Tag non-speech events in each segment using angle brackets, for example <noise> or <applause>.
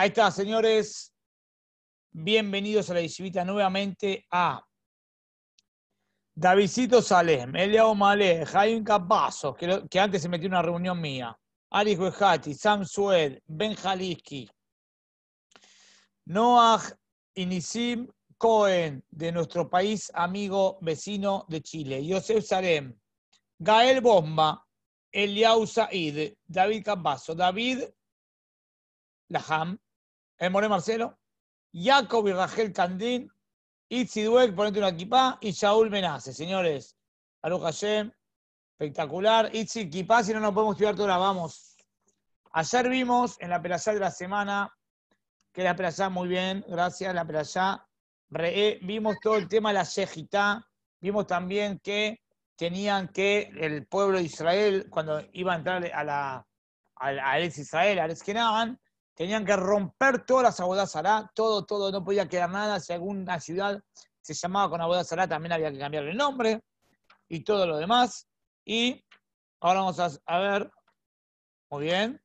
Ahí está, señores. Bienvenidos a la visita nuevamente a Davidito Salem, Eliao Malé, Jaime Capazos, que, antes se metió en una reunión mía, Ari Huejati, Sam Sued, Ben Jaliski, Noah Inisim Cohen, de nuestro país amigo vecino de Chile, Yosef Salem, Gael Bomba, Eliau Said, David Capazo, David Laham, el More Marcelo, Jacob y Rachel Candín, Itziduek, ponete una equipa, y Shaul Menace, señores. Aru espectacular. Itzi, equipa si no nos podemos estudiar todas, vamos. Ayer vimos en la peralla de la semana, que la Pelayá, muy bien, gracias, la Pelayá, eh, vimos todo el tema de la Yejitá, vimos también que tenían que el pueblo de Israel, cuando iba a entrar a la a, Israel, a la Tenían que romper todas las abodazará, todo, todo, no podía quedar nada. Si alguna ciudad se llamaba con abodazará, también había que cambiarle el nombre y todo lo demás. Y ahora vamos a, ver. Muy bien.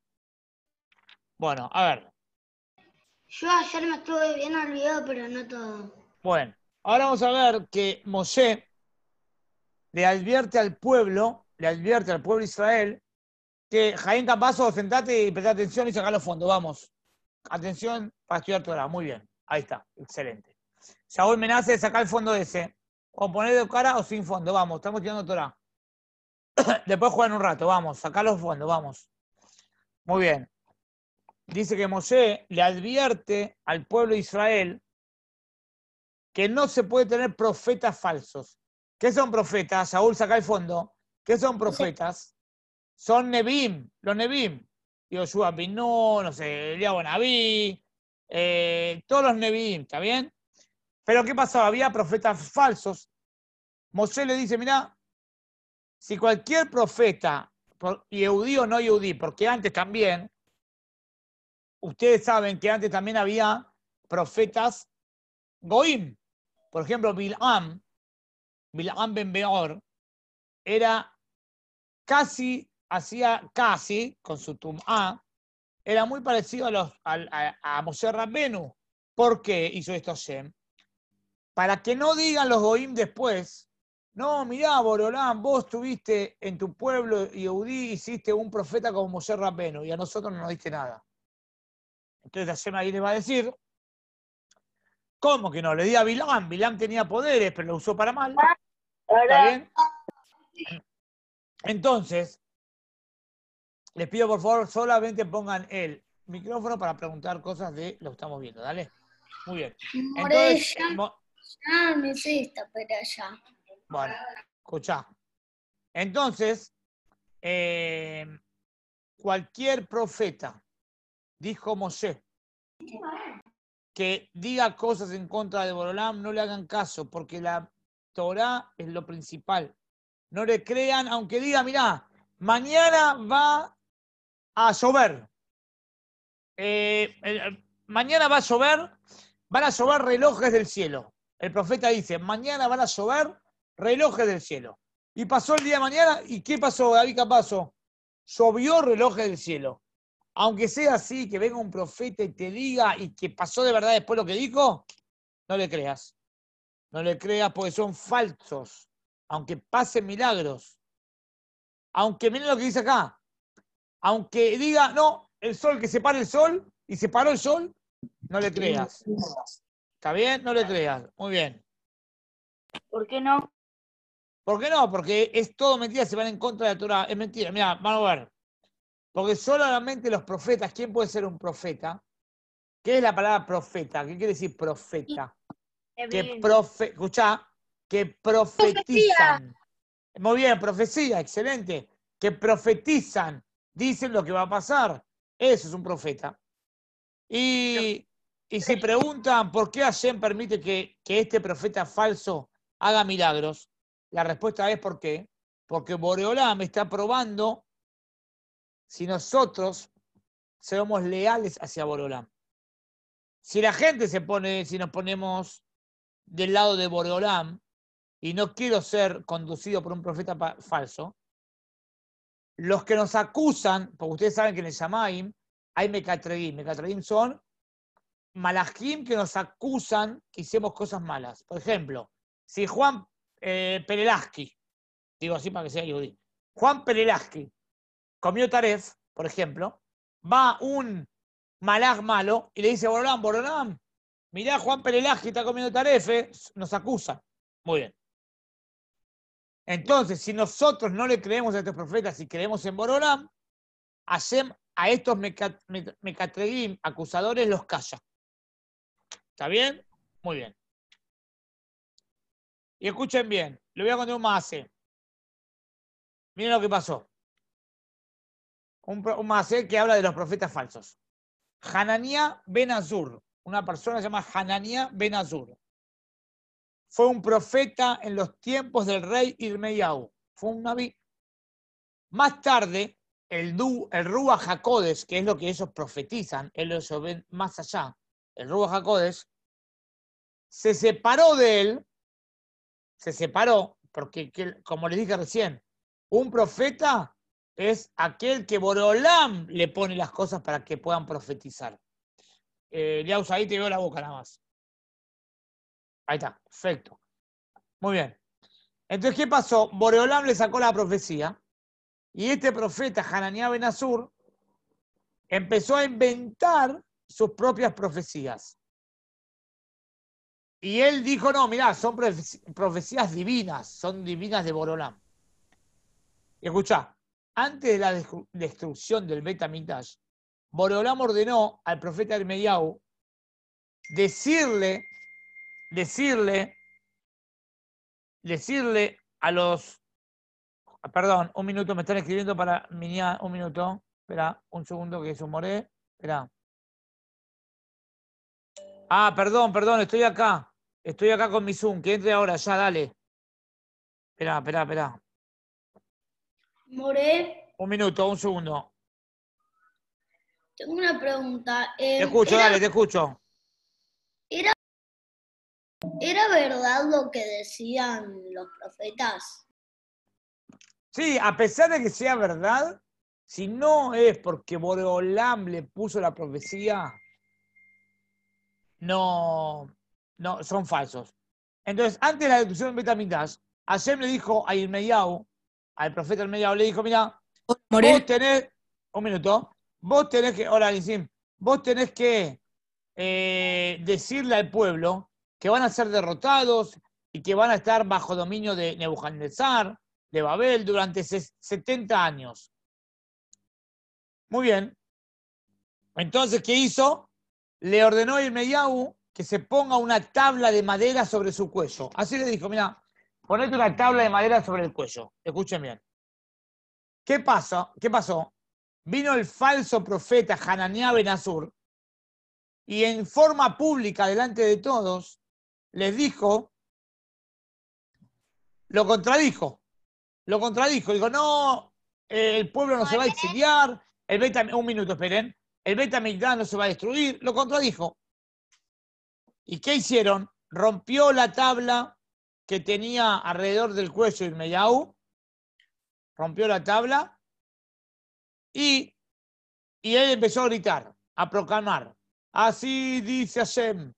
Bueno, a ver. Yo ayer me estuve bien olvidado, pero no todo. Bueno, ahora vamos a ver que Moshe le advierte al pueblo, le advierte al pueblo de Israel que Jaén paso sentate y presta atención y saca los fondos, vamos. Atención para estudiar Torah, muy bien. Ahí está, excelente. Saúl Menace, sacar el fondo ese. O poner de cara o sin fondo, vamos, estamos tirando Torah. <coughs> Después juegan un rato, vamos, saca los fondos, vamos. Muy bien. Dice que Moshe le advierte al pueblo de Israel que no se puede tener profetas falsos. ¿Qué son profetas? Saúl, saca el fondo. ¿Qué son profetas? son Nevim, los Nevim. Yoshua Binú, no sé, Elia Bonaví, eh, todos los Nevim, ¿está bien? Pero ¿qué pasaba? Había profetas falsos. Moshe le dice, mira, si cualquier profeta, y o no yudí, porque antes también, ustedes saben que antes también había profetas goim. Por ejemplo, Bil'am, Bil'am Ben Beor, era casi hacía casi, con su tum'a, era muy parecido a, los, a, a, Moshe ¿Por qué hizo esto Hashem? Para que no digan los Goim después, no, mirá, Borolán, vos tuviste en tu pueblo y Eudí hiciste un profeta como Moshe Rabbenu y a nosotros no nos diste nada. Entonces Hashem ahí le va a decir, ¿cómo que no? Le di a Bilán, Bilán tenía poderes, pero lo usó para mal. Ah, ¿Está bien? Entonces, les pido por favor, solamente pongan el micrófono para preguntar cosas de lo que estamos viendo, ¿dale? Muy bien. Entonces, Morella, ya me pero ya. Bueno, escuchá. Entonces, eh, cualquier profeta, dijo Moshe, que diga cosas en contra de Borolam, no le hagan caso, porque la Torah es lo principal. No le crean, aunque diga, mirá, mañana va a llover. Eh, mañana va a llover, van a llover relojes del cielo. El profeta dice, mañana van a llover relojes del cielo. Y pasó el día de mañana, ¿y qué pasó, David pasó? Llovió relojes del cielo. Aunque sea así, que venga un profeta y te diga y que pasó de verdad después lo que dijo, no le creas. No le creas porque son falsos. Aunque pasen milagros. Aunque miren lo que dice acá, aunque diga, no, el sol que se separa el sol y se paró el sol, no le creas. ¿Está bien? No le creas. Muy bien. ¿Por qué no? ¿Por qué no? Porque es todo mentira, se van en contra de la Torah. Es mentira. Mira, vamos a ver. Porque solamente los profetas, ¿quién puede ser un profeta? ¿Qué es la palabra profeta? ¿Qué quiere decir profeta? que profe, escuchá, que profetizan. Muy bien, profecía, excelente. Que profetizan dicen lo que va a pasar. Ese es un profeta. Y, y preguntan por qué Hashem permite que, que este profeta falso haga milagros. La respuesta es por qué. Porque Boreolam está probando si nosotros somos leales hacia Boreolam. Si la gente se pone, si nos ponemos del lado de Boreolam y no quiero ser conducido por un profeta falso, los que nos acusan, porque ustedes saben que en el hay Mecatregim, Mecatregim son malajim que nos acusan que hicimos cosas malas. Por ejemplo, si Juan eh, digo así para que sea judío, Juan Perelaski comió taref, por ejemplo, va un malaj malo y le dice, Boronam, Boronam, mirá Juan Perelaski está comiendo taref, eh, nos acusa. Muy bien. Entonces, si nosotros no le creemos a estos profetas y creemos en Borolam, Hashem a estos mecatregim, acusadores los calla. ¿Está bien? Muy bien. Y escuchen bien, le voy a contar un mase. Miren lo que pasó. Un, un que habla de los profetas falsos. Hanania Ben una persona se llama Hananía Ben fue un profeta en los tiempos del rey Irmeyau. Fue un naví. Más tarde, el, du, el Jacodes, que es lo que ellos profetizan, ellos lo ven más allá, el Rúa Jacodes, se separó de él, se separó, porque como les dije recién, un profeta es aquel que Borolam le pone las cosas para que puedan profetizar. Ya eh, ahí te veo la boca nada más. Ahí está, perfecto. Muy bien. Entonces, ¿qué pasó? Boreolam le sacó la profecía y este profeta, Hananiah Benazur, empezó a inventar sus propias profecías. Y él dijo, no, mirá, son profecías divinas, son divinas de Borolam. escucha, antes de la destrucción del Betamitash, Borolam ordenó al profeta Hermeyau decirle decirle, decirle a los, ah, perdón, un minuto, me están escribiendo para Minia, un minuto, espera, un segundo que Moré, espera. Ah, perdón, perdón, estoy acá, estoy acá con mi Zoom, que entre ahora, ya, dale. Espera, espera, espera. Moré. Un minuto, un segundo. Tengo una pregunta. Eh, te escucho, dale, te escucho. ¿Era verdad lo que decían los profetas? Sí, a pesar de que sea verdad, si no es porque Boreolam le puso la profecía, no, no, son falsos. Entonces, antes de la destrucción de Betamitas, Hashem le dijo a Irmeyau, al profeta Irmeyau, le dijo, mira, vos tenés, un minuto, vos tenés que, hola Nisim, vos tenés que eh, decirle al pueblo que van a ser derrotados y que van a estar bajo dominio de Nebuchadnezzar, de Babel, durante 70 años. Muy bien. Entonces, ¿qué hizo? Le ordenó el Meyahu que se ponga una tabla de madera sobre su cuello. Así le dijo, mira, ponete una tabla de madera sobre el cuello. Escuchen bien. ¿Qué pasó? ¿Qué pasó? Vino el falso profeta Hananiah Benazur y en forma pública, delante de todos, les dijo, lo contradijo, lo contradijo, dijo, no, el pueblo no se va a exiliar, el beta, un minuto, esperen, el beta no se va a destruir, lo contradijo. ¿Y qué hicieron? Rompió la tabla que tenía alrededor del cuello Meyau. rompió la tabla y, y él empezó a gritar, a proclamar, así dice Hashem,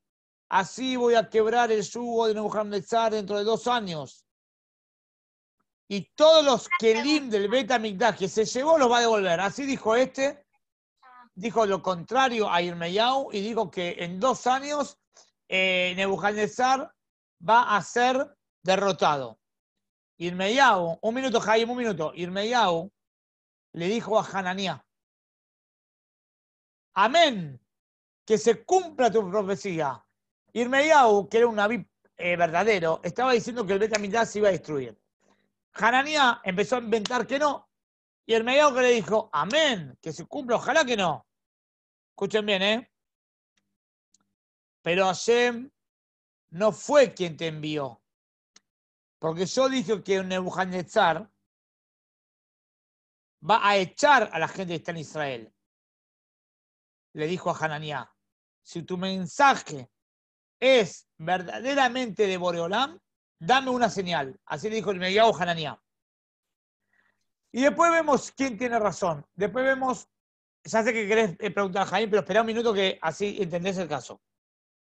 Así voy a quebrar el yugo de Nebuchadnezzar dentro de dos años. Y todos los Kelim del Betamigdash que se llevó los va a devolver. Así dijo este, dijo lo contrario a Irmeyau y dijo que en dos años eh, Nebuchadnezzar va a ser derrotado. Irmeyau, un minuto, Jaime, un minuto. Irmeyau le dijo a Hananiah, amén, que se cumpla tu profecía. Irmeiau, que era un Naví eh, verdadero, estaba diciendo que el Betamindad se iba a destruir. Hananiah empezó a inventar que no. Y Irmeiau que le dijo, amén, que se cumpla, ojalá que no. Escuchen bien, ¿eh? Pero Hashem no fue quien te envió. Porque yo dije que Nebuchadnezzar va a echar a la gente que está en Israel. Le dijo a Hananiah, si tu mensaje es verdaderamente de Boreolam, dame una señal. Así le dijo el Mediao Hananiah. Y después vemos quién tiene razón. Después vemos, ya sé que querés eh, preguntar a Jaime, pero espera un minuto que así entendés el caso.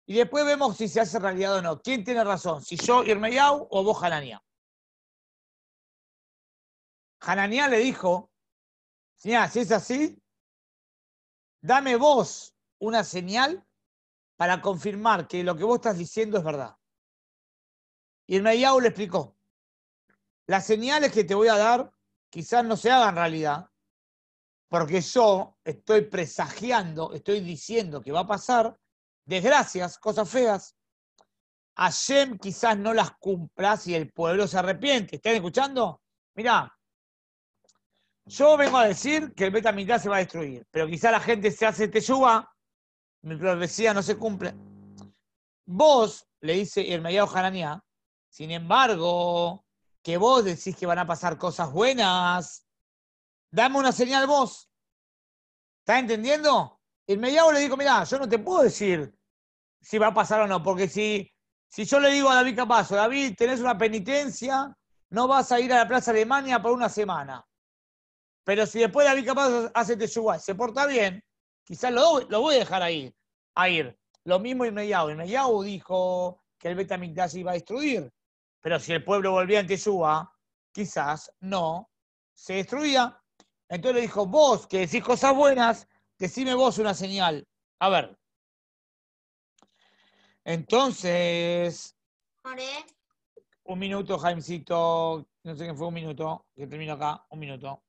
Y después vemos si se hace realidad o no. ¿Quién tiene razón? Si yo, Irmeyau, o vos, Hanania. Hanania le dijo, señora, si es así, dame vos una señal para confirmar que lo que vos estás diciendo es verdad. Y el Mediago le explicó, las señales que te voy a dar quizás no se hagan realidad, porque yo estoy presagiando, estoy diciendo que va a pasar desgracias, cosas feas. Hashem quizás no las cumpla si el pueblo se arrepiente. ¿Están escuchando? Mirá, yo vengo a decir que el mitad se va a destruir, pero quizás la gente se hace teyuba mi profecía no se cumple. Vos, le dice el mediado Jarañá sin embargo, que vos decís que van a pasar cosas buenas, dame una señal vos. ¿Estás entendiendo? el mediado le dijo, mira, yo no te puedo decir si va a pasar o no, porque si, si yo le digo a David Capazo, David, tenés una penitencia, no vas a ir a la Plaza Alemania por una semana. Pero si después David Capazo hace Teshuvah se porta bien, Quizás lo, voy a dejar ahí, a ir. Lo mismo Y Inmediato dijo que el Betamigdash iba a destruir, pero si el pueblo volvía ante Yuba quizás no se destruía. Entonces le dijo, vos que decís cosas buenas, decime vos una señal. A ver. Entonces... Un minuto, Jaimecito No sé qué fue un minuto, que termino acá. Un minuto.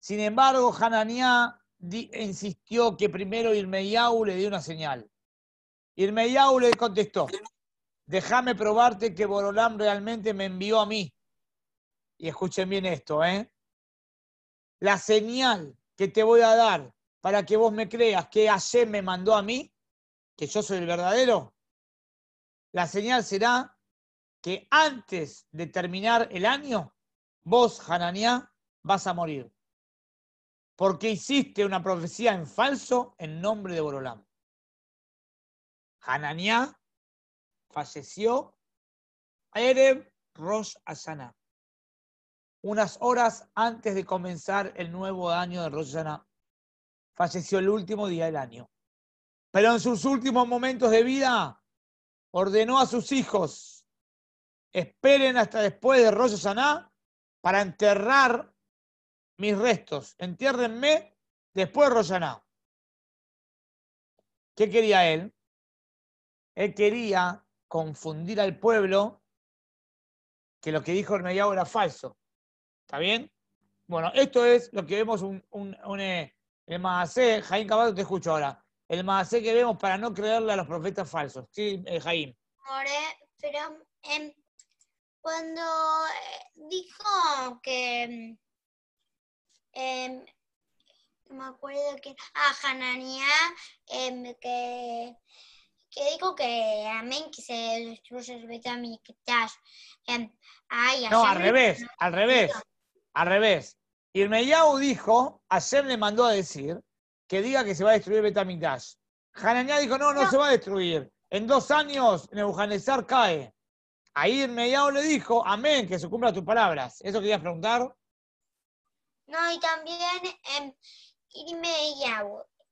Sin embargo, Hanania insistió que primero Irmeyau le dio una señal. Irmeyau le contestó, déjame probarte que Borolam realmente me envió a mí. Y escuchen bien esto, ¿eh? La señal que te voy a dar para que vos me creas que ayer me mandó a mí, que yo soy el verdadero, la señal será que antes de terminar el año, vos, Hananiah, vas a morir porque hiciste una profecía en falso en nombre de Borolam. Hananiá falleció a Erev Rosh Hashanah, unas horas antes de comenzar el nuevo año de Rosh Hashanah. Falleció el último día del año. Pero en sus últimos momentos de vida ordenó a sus hijos, esperen hasta después de Rosh Hashanah para enterrar mis restos, entiérrenme después de ¿Qué quería él? Él quería confundir al pueblo que lo que dijo Hermediao era falso. ¿Está bien? Bueno, esto es lo que vemos un, un, eh, el Maasé, Jaim Caballo, te escucho ahora. El Maasé que vemos para no creerle a los profetas falsos. Sí, eh, Jaim. Pero em, cuando eh, dijo que em, Em, no me acuerdo ah, em, que, a Hanania que, dijo que amén, que se destruye el estás no, al revés, al revés, al revés. Irmeyahu dijo, ayer le mandó a decir que diga que se va a destruir Betamigdash Hanania dijo, no, no, se va a destruir. En dos años Nebuchadnezzar cae. Ahí Irmeyahu le dijo, amén, que se cumpla tus palabras. ¿Eso quería preguntar? No, y también em, y me era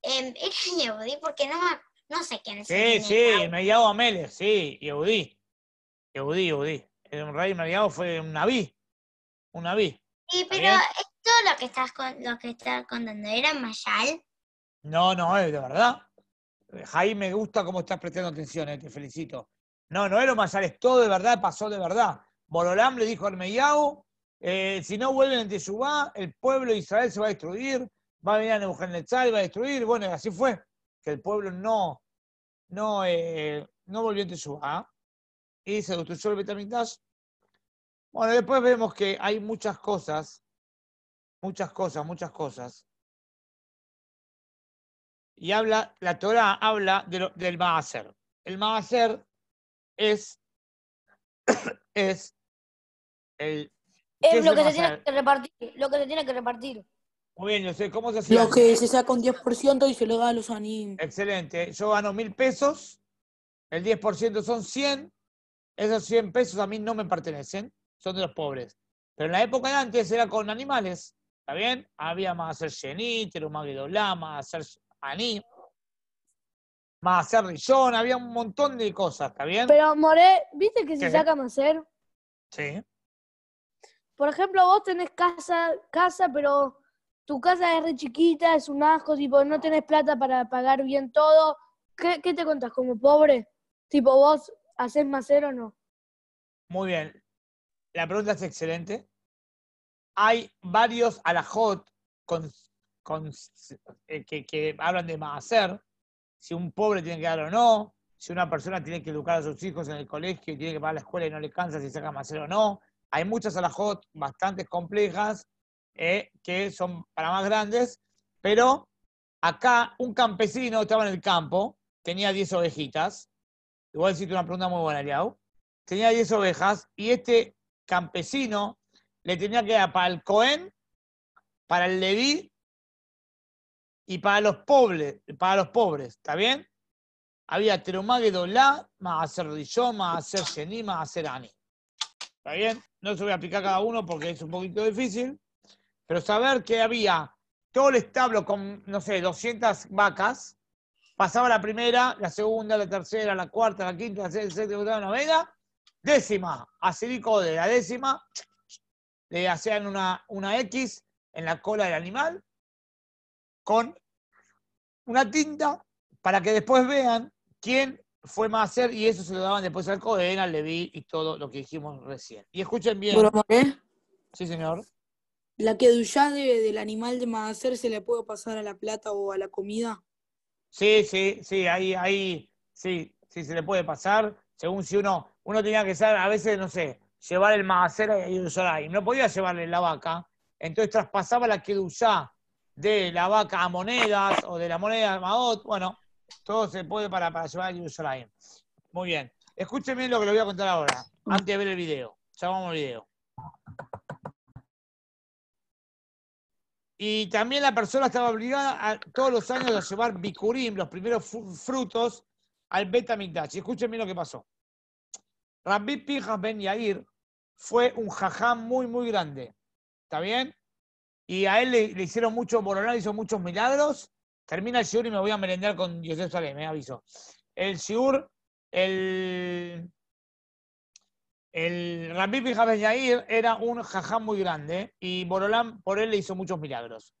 em, <laughs> porque no, no sé quién es. Sí, sí, mediado Amélez, sí, Yehudi. Yehudi, Yehudi. El rey mediado fue un naví. Un naví. Sí, pero esto lo que estás lo que estás contando era Mayal. No, no, es de verdad. Jaime, me gusta cómo estás prestando atención, eh, te felicito. No, no era Mayal, es todo de verdad, pasó de verdad. Borolam le dijo al Meyao. Eh, si no vuelven en Teshuvá, el pueblo de Israel se va a destruir, va a venir a Nebuchadnezzar y va a destruir. Bueno, así fue, que el pueblo no, no, eh, no volvió en Teshuvá y se destruyó el Dash. Bueno, después vemos que hay muchas cosas, muchas cosas, muchas cosas. Y habla, la Torah habla del Maaser. El Maaser es, <coughs> es el es lo que se tiene que repartir, lo que se tiene que repartir. Muy bien, yo sé cómo se hace. Lo que se saca un 10% y se lo da a los animes. Excelente. Yo gano mil pesos, el 10% son 100, esos 100 pesos a mí no me pertenecen, son de los pobres. Pero en la época de antes era con animales, ¿está bien? Había más hacer Yenit, más más hacer Aní, más hacer Rillón, había un montón de cosas, ¿está bien? Pero More, ¿viste que se saca saca Macer? Sí por ejemplo, vos tenés casa, casa, pero tu casa es re chiquita, es un asco, tipo, no tenés plata para pagar bien todo. ¿Qué, te contas como pobre? Tipo, vos haces más cero o no. Muy bien. La pregunta es excelente. Hay varios alajot con, con, eh, que, que, hablan de más si un pobre tiene que dar o no, si una persona tiene que educar a sus hijos en el colegio y tiene que a la escuela y no le cansa si saca más cero o no, hay muchas alajot bastante complejas eh, que son para más grandes, pero acá un campesino estaba en el campo, tenía 10 ovejitas. Igual es una pregunta muy buena, Liao. Tenía 10 ovejas y este campesino le tenía que dar para el Cohen, para el Leví y para los pobres, para los pobres, ¿está bien? Había Terumá más hacer más hacer Sheni, hacer Ani. ¿Está bien? no se voy a aplicar cada uno porque es un poquito difícil, pero saber que había todo el establo con, no sé, 200 vacas, pasaba la primera, la segunda, la tercera, la cuarta, la quinta, la sexta, la séptima, la novena, décima, acerico de la décima, le hacían una, una X en la cola del animal con una tinta para que después vean quién fue Maser y eso se lo daban después al Cohen, al Leví y todo lo que dijimos recién. Y escuchen bien. qué? Sí, señor. ¿La quedullá del animal de Maser se le puede pasar a la plata o a la comida? Sí, sí, sí, ahí, ahí, sí, sí, se le puede pasar. Según si uno, uno tenía que ser, a veces, no sé, llevar el Maser y ahí. No podía llevarle la vaca, entonces traspasaba la que de la vaca a monedas o de la moneda a Maot, bueno, todo se puede para, para llevar al Jerusalén. Muy bien. bien lo que les voy a contar ahora, antes de ver el video. Llamamos el video. Y también la persona estaba obligada todos los años a llevar Bikurim, los primeros frutos, al Betamigdash. Y escúchenme lo que pasó. Rabbi Pijas Ben Yair fue un jajá muy, muy grande. ¿Está bien? Y a él le, hicieron mucho, Borolán hizo muchos milagros Termina el Shiur y me voy a merendar con Yosef me eh, aviso. El Shiur, el. El Rabbi Ben Yair era un jajá muy grande eh, y Borolán por él le hizo muchos milagros.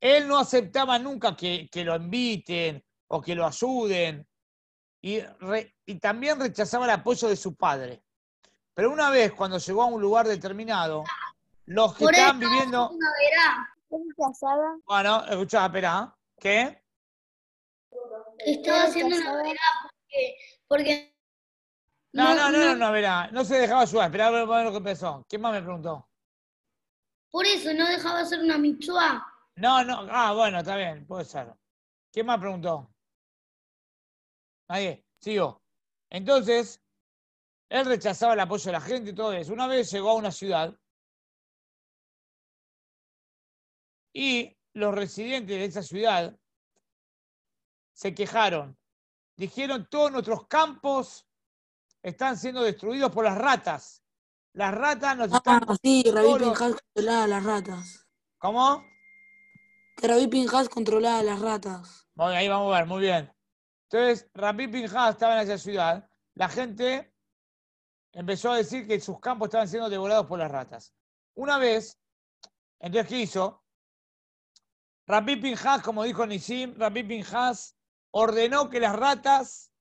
Él no aceptaba nunca que, lo inviten o que lo ayuden y, también rechazaba el apoyo de su padre. Pero una vez, cuando llegó a un lugar determinado, los que estaban viviendo. Bueno, escucha espera. ¿Qué? Estaba haciendo una novela porque, No, no, no, no, no, no, No se dejaba ayudar. Esperá a ver lo que empezó. ¿Quién más me preguntó? Por eso, no dejaba hacer una michua. No, no. Ah, bueno, está bien. Puede ser. ¿Quién más preguntó? Nadie. Sigo. Entonces, él rechazaba el apoyo de la gente y todo eso. Una vez llegó a una ciudad Y los residentes de esa ciudad se quejaron. Dijeron, todos nuestros campos están siendo destruidos por las ratas. Las ratas nos ah, están... Ah, sí, Rabí Pinjas controlaba las ratas. ¿Cómo? Que Rabí Pinjas controlaba las ratas. Bueno, ahí vamos a ver, muy bien. Entonces, Rabí Pinjas estaba en esa ciudad. La gente empezó a decir que sus campos estaban siendo devorados por las ratas. Una vez, entonces, ¿qué hizo? Rabbi Pinjas, como dijo Nisim, Rabbi Pinjas ordenó que las ratas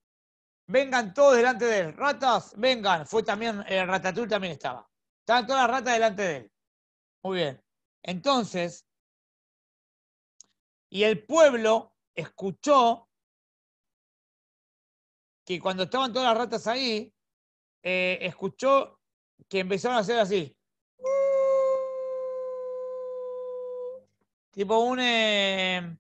vengan todos delante de él. Ratas, vengan. Fue también, el eh, ratatul también estaba. Estaban todas las ratas delante de él. Muy bien. Entonces, y el pueblo escuchó que cuando estaban todas las ratas ahí, eh, escuchó que empezaron a hacer así. Tipo un, eh,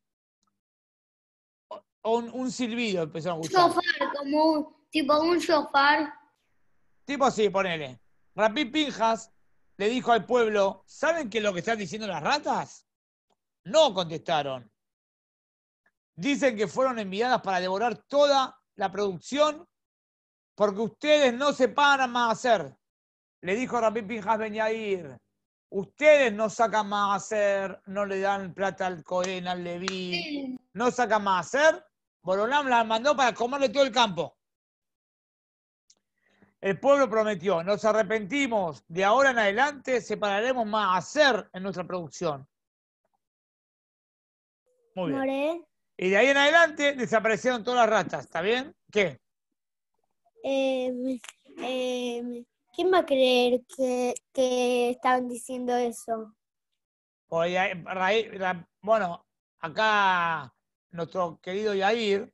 un, silbido empezó a escuchar. como un, tipo un shofar. Tipo así, ponele. Rapid Pinjas le dijo al pueblo, ¿saben qué es lo que están diciendo las ratas? No contestaron. Dicen que fueron enviadas para devorar toda la producción porque ustedes no se paran más hacer. Le dijo Rapid Pinjas ir. Ustedes no sacan más hacer, no le dan plata al Cohen, al Leví, no sacan más hacer. Borolam la mandó para comerle todo el campo. El pueblo prometió, nos arrepentimos, de ahora en adelante separaremos más hacer en nuestra producción. Muy bien. Y de ahí en adelante desaparecieron todas las ratas, ¿está bien? ¿Qué? eh, ¿Quién va a creer que, estaban diciendo eso? bueno, acá nuestro querido Yair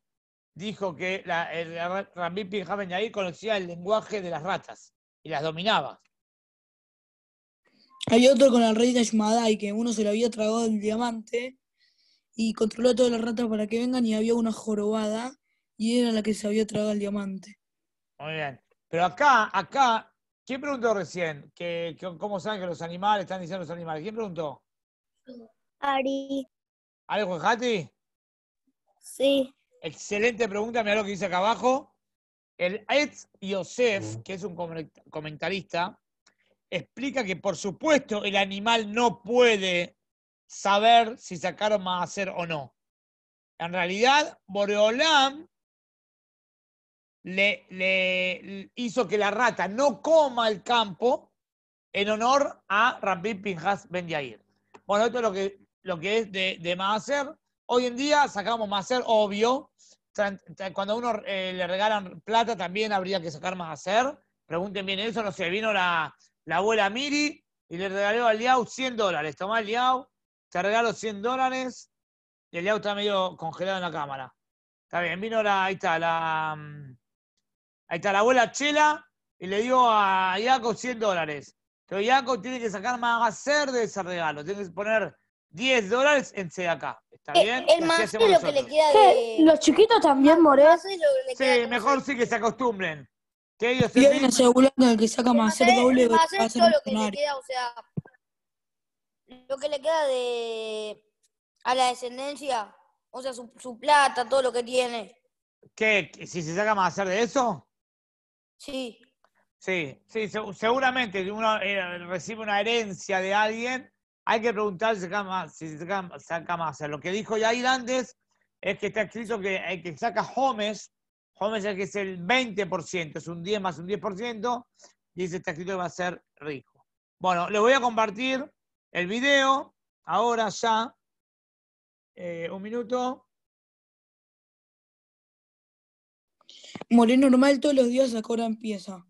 dijo que la, el Yair conocía el lenguaje de las ratas y las dominaba. Hay otro con el rey y que uno se le había tragado el diamante y controló a todas las ratas para que vengan y había una jorobada y era la que se había tragado el diamante. Muy bien. Pero acá, acá, ¿Quién preguntó recién? ¿Cómo saben que los animales están diciendo los animales? ¿Quién preguntó? Ari. ¿Ari Jati? Sí. Excelente pregunta, mira lo que dice acá abajo. El Ed Yosef, que es un comentarista, explica que por supuesto el animal no puede saber si sacaron más hacer o no. En realidad, Boreolam le, hizo que la rata no coma el campo en honor a Rabbi Pinjas Ben Bueno, esto es lo que, lo que es de, de hacer Hoy en día sacamos hacer obvio. Cuando a uno eh, le regalan plata también habría que sacar más hacer Pregunten bien eso, no sé, vino la, la abuela Miri y le regaló al Liao 100 dólares. Tomá el Liao, te regalo 100 dólares. Y el Liao está medio congelado en la cámara. Está bien, vino la, ahí está, la... Mm, Ahí está la abuela Chela y le dio a Iaco 100 dólares. Pero Iaco tiene que sacar más hacer de ese regalo. Tiene que poner 10 dólares en acá. ¿Está eh, bien? El, más más lo que le queda de... Los chiquitos también, morenos. Sí, mejor sí que se acostumbren. Que ellos se... aseguran que saca más hacer doble. lo que le queda, o sea... Lo que le queda de... A la descendencia. O sea, su, su plata, todo lo que tiene. ¿Qué? ¿Si se saca más hacer de eso? Sí. Sí, sí, seguramente si uno eh, recibe una herencia de alguien, hay que preguntar si saca más. saca más. Lo que dijo Yair antes es que está escrito que el que saca Homes, Homes es que es el 20%, es un 10 más un 10%, y dice está escrito que va a ser rico. Bueno, le voy a compartir el video, ahora ya, eh, un minuto. Moré normal todos los días a qué empieza.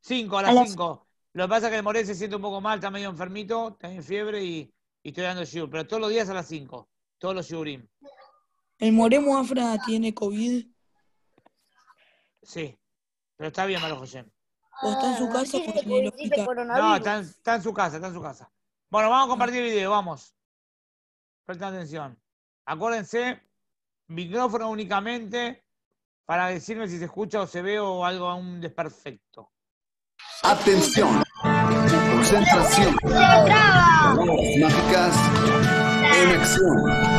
5, a las 5. Lo que pasa es que el Moré se siente un poco mal, está medio enfermito, está en fiebre y, estoy dando shiur. Pero todos los días a las 5, todos los shiurim. ¿El Moré Afra tiene COVID? Sí, pero está bien, Malo José. ¿O está en su ah, casa? no, está en, en su casa, está en su casa. Bueno, vamos a compartir el video, vamos. Presta atención. Acuérdense, micrófono únicamente, para decirme si se escucha o se ve o algo aún desperfecto. Atención, concentración,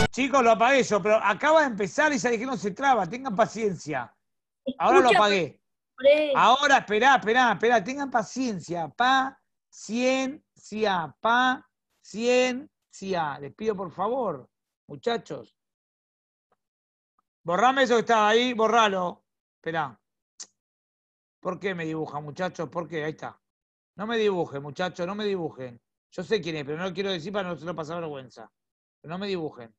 Chicos, lo apagué yo, pero acaba de empezar y se dijeron se traba, tengan paciencia. Ahora lo apagué. Ahora, esperá, esperá, esperá, tengan paciencia, Pa-cien-cia. pa si cia Les pido por favor, muchachos. Borrame eso que está ahí, borralo. Espera. ¿Por qué me dibuja, muchachos? ¿Por qué? Ahí está. No me dibujen, muchachos, no me dibujen. Yo sé quién es, pero no quiero decir para no se pasar vergüenza. no me dibujen.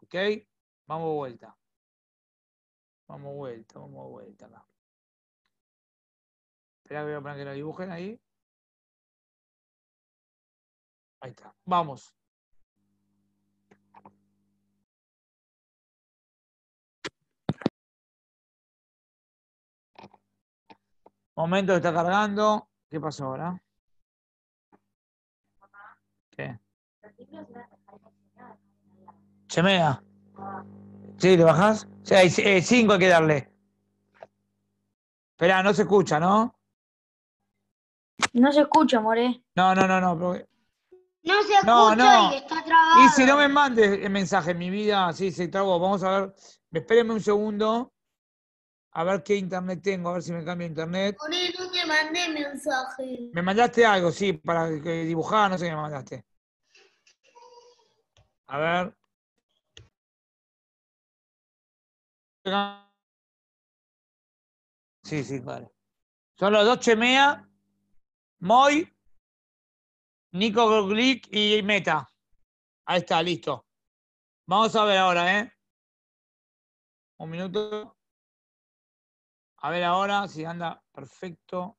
¿Ok? Vamos vuelta. Vamos vuelta, vamos vuelta acá. Espera que voy que lo dibujen ahí. Ahí está. Vamos. Momento está cargando. ¿Qué pasó ahora? ¿Qué? Chemea. ¿Sí? ¿Le bajás? Sí, hay eh, cinco hay que darle. Esperá, no se escucha, ¿no? No se escucha, More. No, no, no, no. No se escucha y está trabado. Y si no me mandes el mensaje, mi vida, sí, se trabó. Vamos a ver. Espérenme un segundo. A ver qué internet tengo, a ver si me cambio internet. Por eso te mandé mensaje. Me mandaste algo, sí, para que dibujara, no sé qué me mandaste. A ver. Sí, sí, vale. Son los dos Chemea, Moy, Nico Glick y Meta. Ahí está, listo. Vamos a ver ahora, ¿eh? Un minuto. A ver ahora si anda perfecto.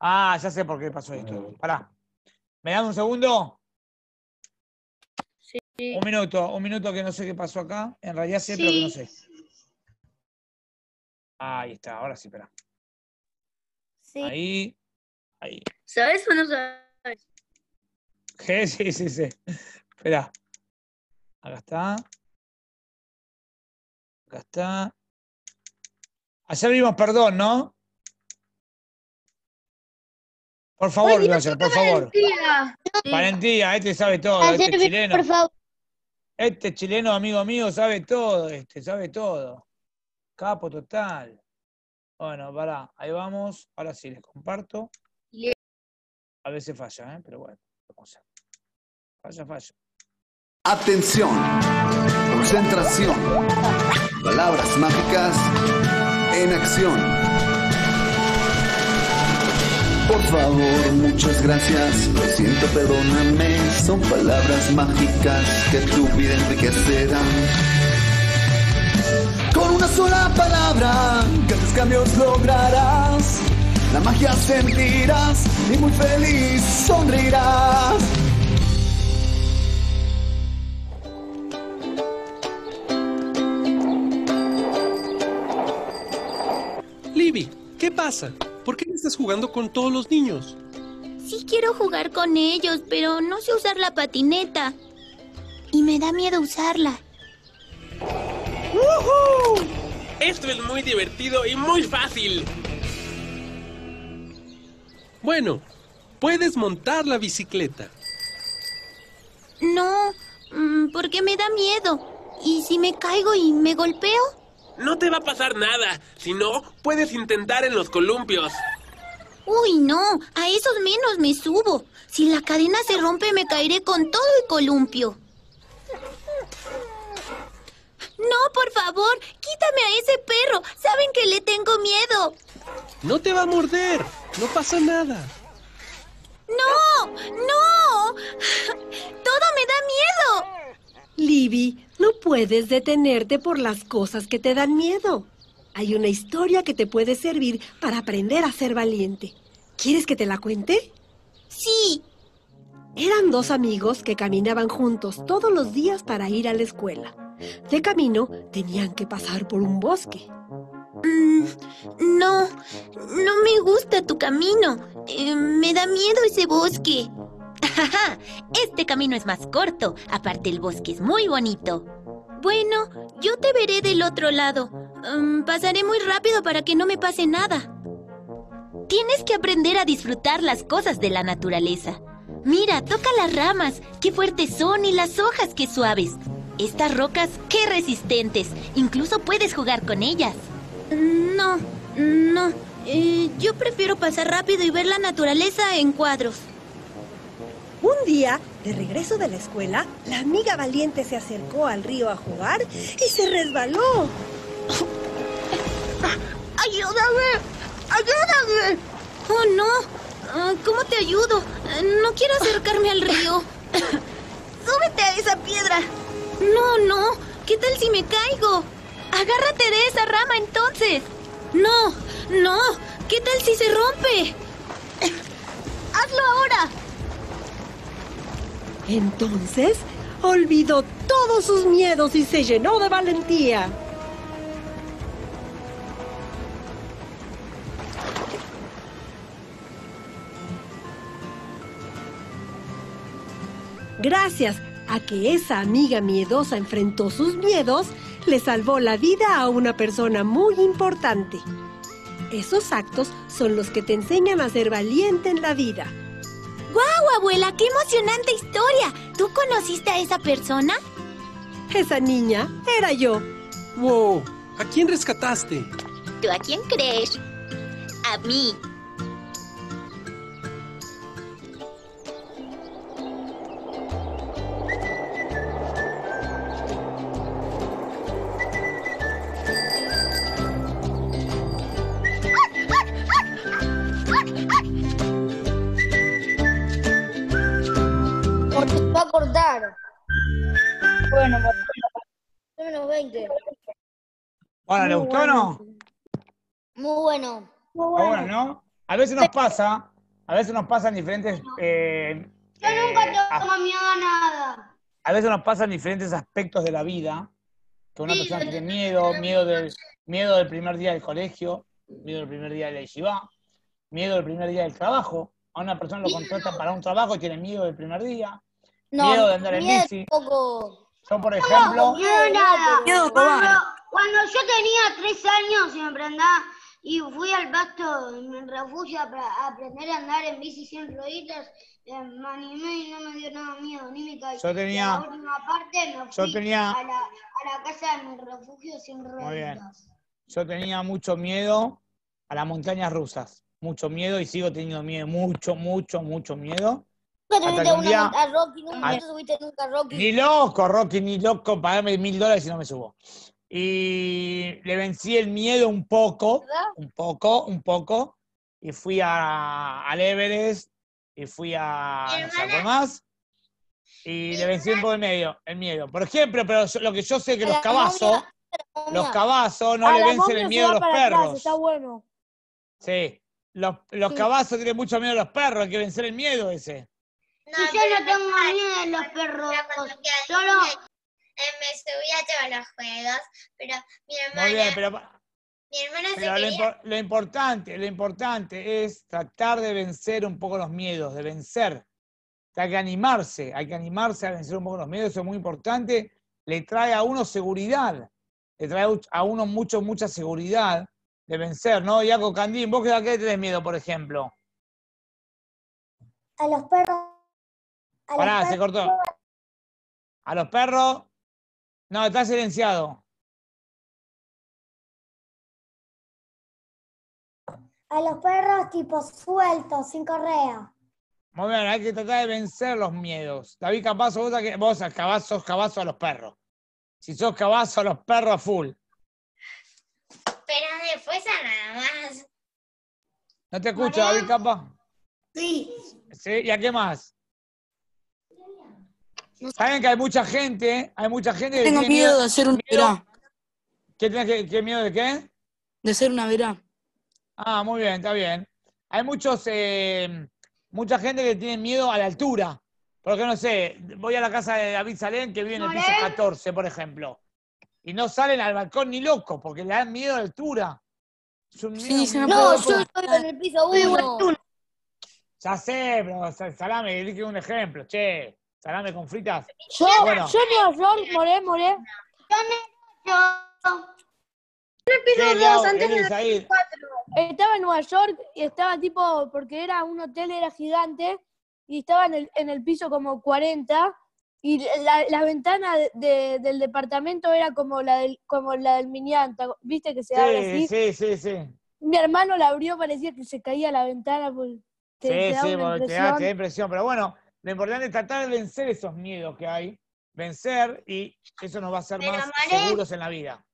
Ah, ya sé por qué pasó esto. Pará. ¿Me dan un segundo? Sí. Un minuto, un minuto que no sé qué pasó acá. En realidad sé, pero no sé. Ahí está, ahora sí, espera. Sí. Ahí. Ahí. ¿Sabes o no sabes? <laughs> Sí, sí, sí, sí. Espera. Acá está. Acá está. Ayer vimos perdón, ¿no? Por favor, por favor. Valentía, este sabe todo, este, este chileno. amigo mío, sabe todo, este, sabe todo. Capo total. Bueno, pará, ahí vamos. Ahora sí, les comparto. A veces falla, ¿eh? pero bueno, vamos a Falla, falla. Atención, concentración, palabras mágicas en acción. Por favor, muchas gracias, lo siento, perdóname, son palabras mágicas que tu vida enriquecerán. Con una sola palabra, grandes cambios lograrás, la magia sentirás y muy feliz sonrirás. pasa? ¿Por qué estás jugando con todos los niños? Sí quiero jugar con ellos, pero no sé usar la patineta. Y me da miedo usarla. ¡Woohoo! Esto es muy divertido y muy fácil. Bueno, puedes montar la bicicleta. No, mm, porque me da miedo. ¿Y si me caigo y me golpeo? No te va a pasar nada. Si no, puedes intentar en los columpios. Uy, no, a esos menos me subo. Si la cadena se rompe, me caeré con todo el columpio. No, por favor, quítame a ese perro. Saben que le tengo miedo. No te va a morder. No pasa nada. No, no. Todo me da miedo. Libby, no puedes detenerte por las cosas que te dan miedo. Hay una historia que te puede servir para aprender a ser valiente. ¿Quieres que te la cuente? Sí. Eran dos amigos que caminaban juntos todos los días para ir a la escuela. De camino tenían que pasar por un bosque. Mm, no, no me gusta tu camino. Eh, me da miedo ese bosque. Jaja, este camino es más corto, aparte el bosque es muy bonito. Bueno, yo te veré del otro lado. Mm, pasaré muy rápido para que no me pase nada. Tienes que aprender a disfrutar las cosas de la naturaleza. Mira, toca las ramas, qué fuertes son y las hojas, qué suaves. Estas rocas, qué resistentes. Incluso puedes jugar con ellas. Mm, no, no. Eh, yo prefiero pasar rápido y ver la naturaleza en cuadros. Un día, de regreso de la escuela, la amiga valiente se acercó al río a jugar y se resbaló. ¡Ayúdame! ¡Ayúdame! Oh, no. Ah, ¿Cómo te ayudo? No quiero acercarme al río. ¡Súbete a esa piedra! No, no. ¿Qué tal si me caigo? Agárrate de esa rama entonces. No, no. ¿Qué tal si se rompe? ¡Hazlo ahora! Entonces, olvidó todos sus miedos y se llenó de valentía. Gracias a que esa amiga miedosa enfrentó sus miedos, le salvó la vida a una persona muy importante. Esos actos son los que te enseñan a ser valiente en la vida abuela! ¡Qué emocionante historia! ¿Tú conociste a esa persona? Esa niña era yo. ¡Wow! ¿A quién rescataste? ¿Tú a quién crees? A mí. Muy bueno. Muy bueno. ¿no? A veces nos pasa, a veces nos pasan diferentes... Eh, yo nunca eh, tengo miedo a nada. A veces nos pasan diferentes aspectos de la vida, que una persona tiene miedo, miedo del, miedo del primer día del colegio, miedo del primer día de la yeshiva, miedo del primer día del trabajo. A una persona lo contratan para un trabajo y tiene miedo del primer día, miedo de andar en bici. son Yo, por ejemplo... No, cuando, cuando, yo tenía tres años, siempre me y fui al pasto en refugio a, aprender a andar en bici sin rueditas. Eh, me animé y no me dio nada miedo, ni me caí. Yo tenía. La última parte me fui yo tenía, a, la, casa de mi refugio sin rueditas. Muy bien. Yo tenía mucho miedo a las montañas rusas. Mucho miedo y sigo teniendo miedo. Mucho, mucho, mucho miedo. Ni loco, Rocky, ni loco, pagame mil dólares y no me subo y le vencí el miedo un poco, un poco, un poco, y fui a, al Everest, y fui a no más, y le vencí un poco el, miedo el miedo. Por ejemplo, pero lo que yo sé que los cabazos, los cabazos no le vencen el miedo a los perros. está bueno. Sí, los, los cabazos tienen mucho miedo a los perros, hay que vencer el miedo ese. yo no tengo miedo a los perros, solo eh, me subí a todos los juegos, pero mi hermana... Muy bien, pero... Mi hermana se lo, lo, importante, lo importante es tratar de vencer un poco los miedos, de vencer. Hay que animarse, hay que animarse a vencer un poco los miedos, eso es muy importante. Le trae a uno seguridad, le trae a uno mucho, mucha seguridad de vencer, ¿no? Yaco, Candín, ¿vos qué, a qué tenés miedo, por ejemplo? A los perros. Pará, se cortó. A los perros. No, está silenciado. A los perros tipo sueltos, sin correa. Muy bien, hay que tratar de vencer los miedos. David Capazo, vos, sos cabazo a los perros. Si sos cabazo a los perros, full. Pero después a nada más. ¿No te escucho, David Capa? Sí. ¿Sí? ¿Y a qué más? Saben que hay mucha gente, hay mucha gente que Tengo tiene miedo, de hacer una verá. ¿Qué tienes que, miedo de qué? De hacer una verá. Ah, muy bien, está bien. Hay muchos, eh, mucha gente que tiene miedo a la altura. Porque no sé, voy a la casa de David Salén, que vive en el piso 14, por ejemplo. Y no salen al balcón ni locos, porque le dan miedo a la altura. no, yo estoy en el piso 1. Ya sé, pero salame, dije un ejemplo, che. Salame con fritas. Yo, en yo York, moré, moré. Yo yo. piso antes de Estaba en Nueva York y estaba tipo, porque era un hotel, era gigante, y estaba en el, en el piso como 40, y la, ventana de, del departamento era como la del, como la del minianta, ¿viste que se abre así? Sí, sí, sí. Mi hermano la abrió, parecía que se caía la ventana. Pues, sí, sí, porque te da impresión, pero bueno lo importante es tratar de vencer esos miedos que hay, vencer y eso nos va a hacer más seguros en la vida.